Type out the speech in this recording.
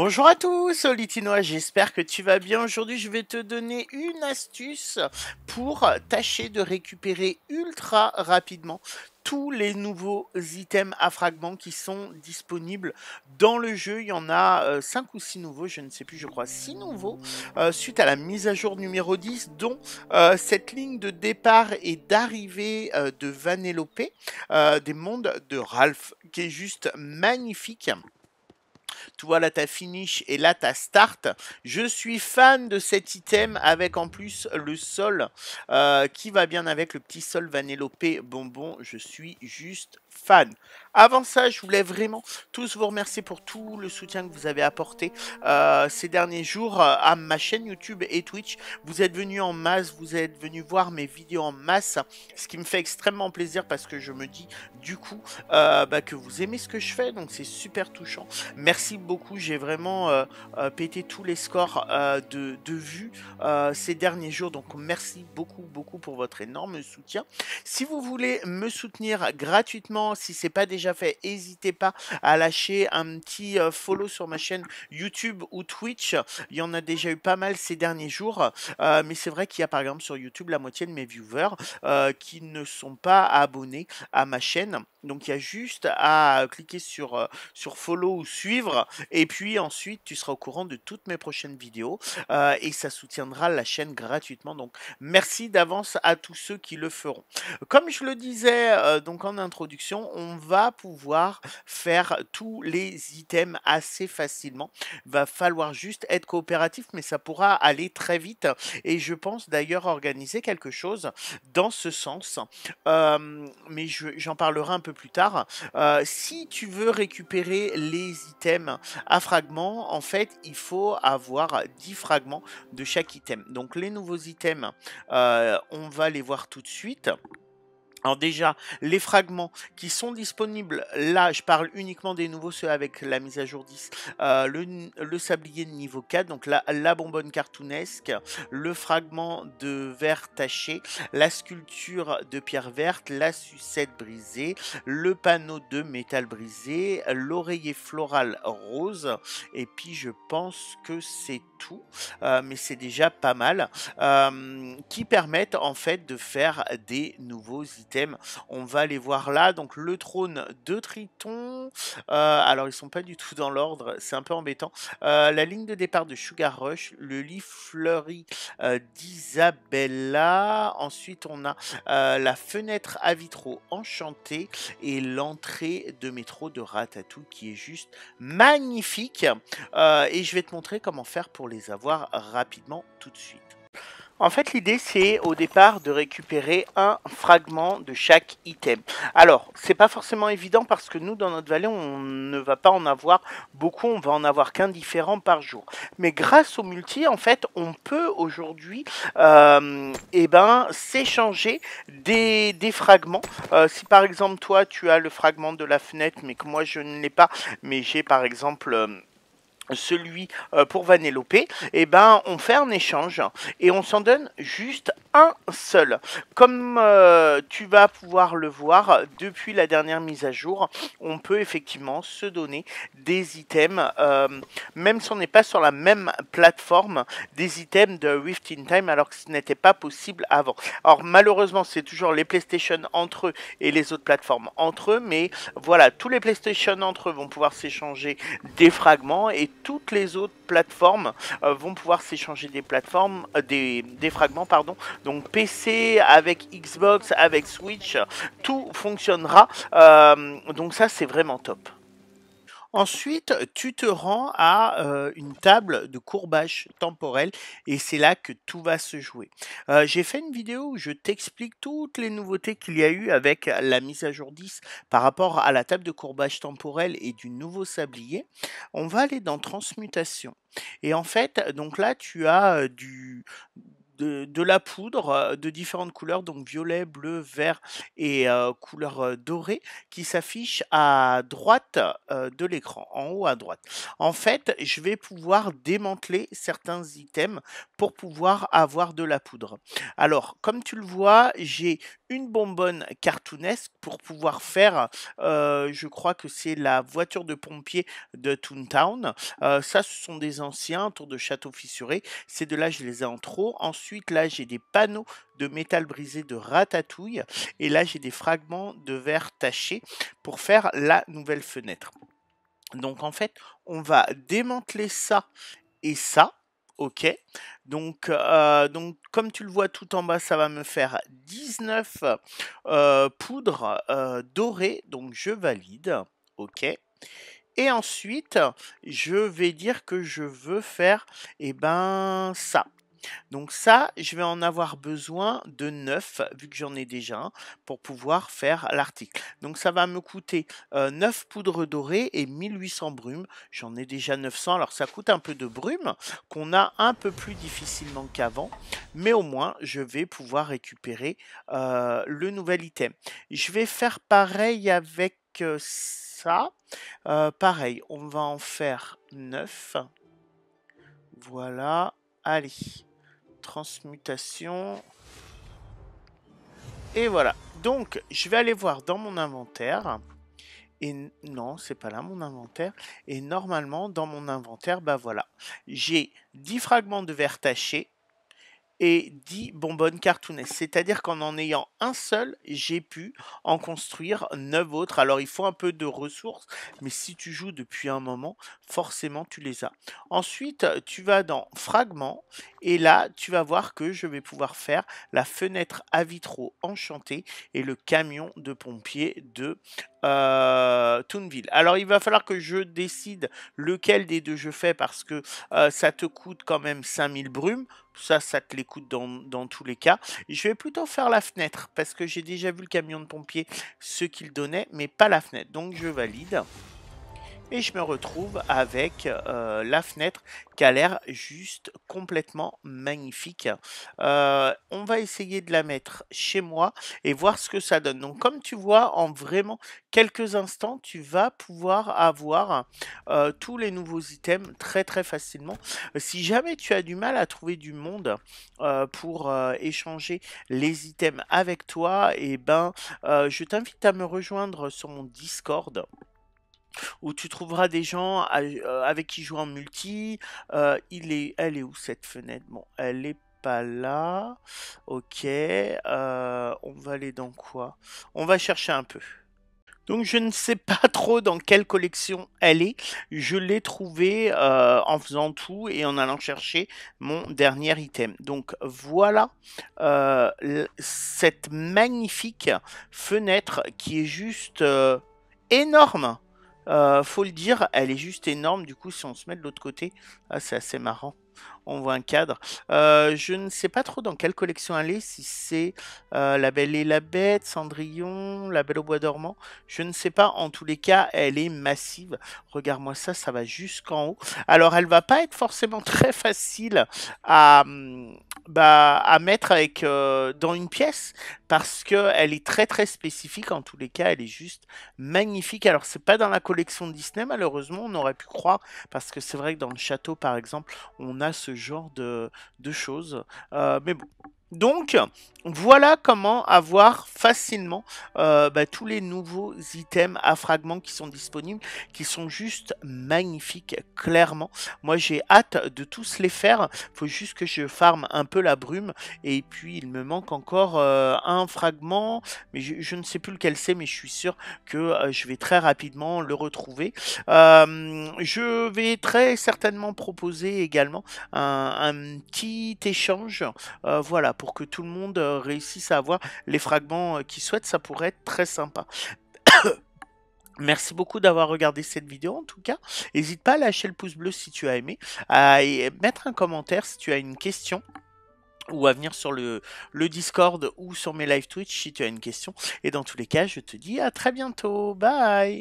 Bonjour à tous, Litinois, j'espère que tu vas bien. Aujourd'hui, je vais te donner une astuce pour tâcher de récupérer ultra rapidement tous les nouveaux items à fragments qui sont disponibles dans le jeu. Il y en a 5 euh, ou 6 nouveaux, je ne sais plus, je crois 6 nouveaux, euh, suite à la mise à jour numéro 10, dont euh, cette ligne de départ et d'arrivée de Vanellope, des mondes de Ralph, qui est juste magnifique. Tu vois, là, tu finish et là, ta start. Je suis fan de cet item avec en plus le sol euh, qui va bien avec le petit sol vanellopé bonbon. Je suis juste fans. Avant ça, je voulais vraiment tous vous remercier pour tout le soutien que vous avez apporté euh, ces derniers jours euh, à ma chaîne YouTube et Twitch. Vous êtes venus en masse, vous êtes venus voir mes vidéos en masse, ce qui me fait extrêmement plaisir parce que je me dis du coup euh, bah, que vous aimez ce que je fais, donc c'est super touchant. Merci beaucoup, j'ai vraiment pété tous les scores de, de vues ces derniers jours, donc merci beaucoup, beaucoup pour votre énorme soutien. Si vous voulez me soutenir gratuitement, si si c'est pas déjà fait. N'hésitez pas à lâcher un petit euh, follow sur ma chaîne YouTube ou Twitch. Il y en a déjà eu pas mal ces derniers jours, euh, mais c'est vrai qu'il y a par exemple sur YouTube la moitié de mes viewers euh, qui ne sont pas abonnés à ma chaîne. Donc il y a juste à cliquer sur, sur follow ou suivre et puis ensuite tu seras au courant de toutes mes prochaines vidéos et ça soutiendra la chaîne gratuitement. Donc merci d'avance à tous ceux qui le feront. Comme je le disais donc en introduction, on va pouvoir faire tous les items assez facilement. Va falloir juste être coopératif mais ça pourra aller très vite et je pense d'ailleurs organiser quelque chose dans ce sens. mais j'en parlerai un peu plus tard. Euh, si tu veux récupérer les items à fragments, en fait, il faut avoir 10 fragments de chaque item. Donc les nouveaux items, euh, on va les voir tout de suite déjà, les fragments qui sont disponibles, là je parle uniquement des nouveaux, ceux avec la mise à jour 10, euh, le, sablier de niveau 4, donc la, bonbonne cartoonesque, le fragment de verre taché, la sculpture de pierre verte, la sucette brisée, le panneau de métal brisé, l'oreiller floral rose, et puis je pense que c'est tout, euh, mais c'est déjà pas mal, euh, qui permettent en fait de faire des nouveaux items on va les voir là. Donc le trône de Triton. Euh, alors ils sont pas du tout dans l'ordre, c'est un peu embêtant. Euh, la ligne de départ de Sugar Rush, le lit fleuri euh, d'Isabella. Ensuite on a la fenêtre à vitraux enchantée et l'entrée de métro de Ratatouille qui est juste magnifique. et je vais te montrer comment faire pour les avoir rapidement tout de suite. En fait, l'idée, c'est au départ de récupérer un fragment de chaque item. Alors, c'est pas forcément évident parce que nous, dans notre vallée, on ne va pas en avoir beaucoup. On va en avoir qu'un différent par jour. Mais grâce au multi, en fait, on peut aujourd'hui, euh, eh ben, s'échanger des, des, fragments. Euh, si par exemple, toi, tu as le fragment de la fenêtre, mais que moi, je ne l'ai pas, mais j'ai par exemple... Euh, celui euh, pour Vanellope, et eh ben, on fait un échange et on s'en donne juste seul. Comme euh, tu vas pouvoir le voir depuis la dernière mise à jour, on peut effectivement se donner des items, euh, même si on n'est pas sur la même plateforme, des items de Rift in Time alors que ce n'était pas possible avant. Alors malheureusement, c'est toujours les PlayStation entre eux et les autres plateformes entre eux, mais voilà, tous les PlayStation entre eux vont pouvoir s'échanger des fragments et toutes les autres plateformes euh, vont pouvoir s'échanger des plateformes, des, des fragments, pardon. Donc PC, avec Xbox, avec Switch, tout fonctionnera. Euh, donc ça, c'est vraiment top. Ensuite, tu te rends à euh, une table de courbage temporel et c'est là que tout va se jouer. Euh, j'ai fait une vidéo où je t'explique toutes les nouveautés qu'il y a eu avec la mise à jour 10 par rapport à la table de courbage temporel et du nouveau sablier. On va aller dans transmutation. Et en fait, donc là, tu as du, de, la poudre euh, de différentes couleurs, donc violet, bleu, vert et euh, couleur euh, dorée, qui s'affiche à droite de l'écran, en haut à droite. En fait, je vais pouvoir démanteler certains items pour pouvoir avoir de la poudre. Alors, comme tu le vois, j'ai une bonbonne cartoonesque pour pouvoir faire, euh, je crois que c'est la voiture de pompier de Toontown. Euh, ça, ce sont des anciens, autour de Château Fissuré. C'est de là je les ai en trop. Ensuite, là, j'ai des panneaux de métal brisé de ratatouille. Et là, j'ai des fragments de verre taché pour faire la nouvelle fenêtre. Donc, en fait, on va démanteler ça et ça OK. Donc, donc, comme tu le vois tout en bas, ça va me faire 19 poudres dorées. Donc, je valide. OK. Et ensuite, je vais dire que je veux faire, et eh ben, ça. Donc ça, je vais en avoir besoin de 9, vu que j'en ai déjà un, pour pouvoir faire l'article. Donc ça va me coûter 9 euh, poudres dorées et 1800 brumes. J'en ai déjà 900, alors ça coûte un peu de brume, qu'on a un peu plus difficilement qu'avant, mais au moins je vais pouvoir récupérer euh, le nouvel item. Je vais faire pareil avec euh, ça. pareil, on va en faire 9. Voilà. Allez transmutation. Et voilà. Donc, je vais aller voir dans mon inventaire. Et non, c'est pas là mon inventaire. Et normalement, dans mon inventaire, bah voilà. J'ai 10 fragments de verre taché, et 10 bonbonnes cartoonesses. C'est-à-dire qu'en en ayant un seul, j'ai pu en construire 9 autres. Alors il faut un peu de ressources, mais si tu joues depuis un moment, forcément tu les as. Ensuite, tu vas dans fragments et là, tu vas voir que je vais pouvoir faire la fenêtre à vitraux enchantée et le camion de pompiers de euh, Toonville. Alors il va falloir que je décide lequel des deux je fais parce que euh, ça te coûte quand même 5000 brumes. Ça, ça te les coûte dans, dans tous les cas. Je vais plutôt faire la fenêtre parce que j'ai déjà vu le camion de pompier, ce qu'il donnait, mais pas la fenêtre. Donc je valide et je me retrouve avec euh, la fenêtre qui a l'air juste complètement magnifique. Euh, on va essayer de la mettre chez moi et voir ce que ça donne. Donc comme tu vois, en vraiment quelques instants, tu vas pouvoir avoir euh, tous les nouveaux items très très facilement. Si jamais tu as du mal à trouver du monde pour échanger les items avec toi, et eh ben je t'invite à me rejoindre sur mon Discord où tu trouveras des gens euh, avec qui jouer en multi. Euh, elle est où cette fenêtre Bon, elle est pas là. Ok. Euh, on va aller dans quoi On va chercher un peu. Donc je ne sais pas trop dans quelle collection elle est. Je l'ai trouvée en faisant tout et en allant chercher mon dernier item. Donc voilà cette magnifique fenêtre qui est juste énorme. Euh, faut le dire, elle est juste énorme. Du coup, si on se met de l'autre côté, ah, c'est assez marrant. On voit un cadre. Euh, je ne sais pas trop dans quelle collection elle est, si c'est euh, La Belle et la Bête, Cendrillon, La Belle au Bois dormant. Je ne sais pas. En tous les cas, elle est massive. Regarde-moi ça, ça va jusqu'en haut. Alors, elle va pas être forcément très facile à. Hum, bah, à mettre avec euh, dans une pièce parce que elle est très très spécifique en tous les cas elle est juste magnifique alors c'est pas dans la collection Disney malheureusement on aurait pu croire parce que c'est vrai que dans le château par exemple on a ce genre de, de choses euh, mais bon donc voilà comment avoir facilement euh, bah, tous les nouveaux items à fragments qui sont disponibles, qui sont juste magnifiques, clairement. Moi j'ai hâte de tous les faire, faut juste que je farme un peu la brume, et puis il me manque encore euh, un fragment, mais je, ne sais plus lequel c'est, mais je suis sûr que euh, je vais très rapidement le retrouver. je vais très certainement proposer également un, un petit échange, voilà, pour que tout le monde euh, réussisse à avoir les fragments euh, qu'il souhaite, ça pourrait être très sympa. Merci beaucoup d'avoir regardé cette vidéo en tout cas. N'hésite pas à lâcher le pouce bleu si tu as aimé, à mettre un commentaire si tu as une question ou à venir sur le, le Discord ou sur mes live Twitch si tu as une question. Et dans tous les cas, je te dis à très bientôt. Bye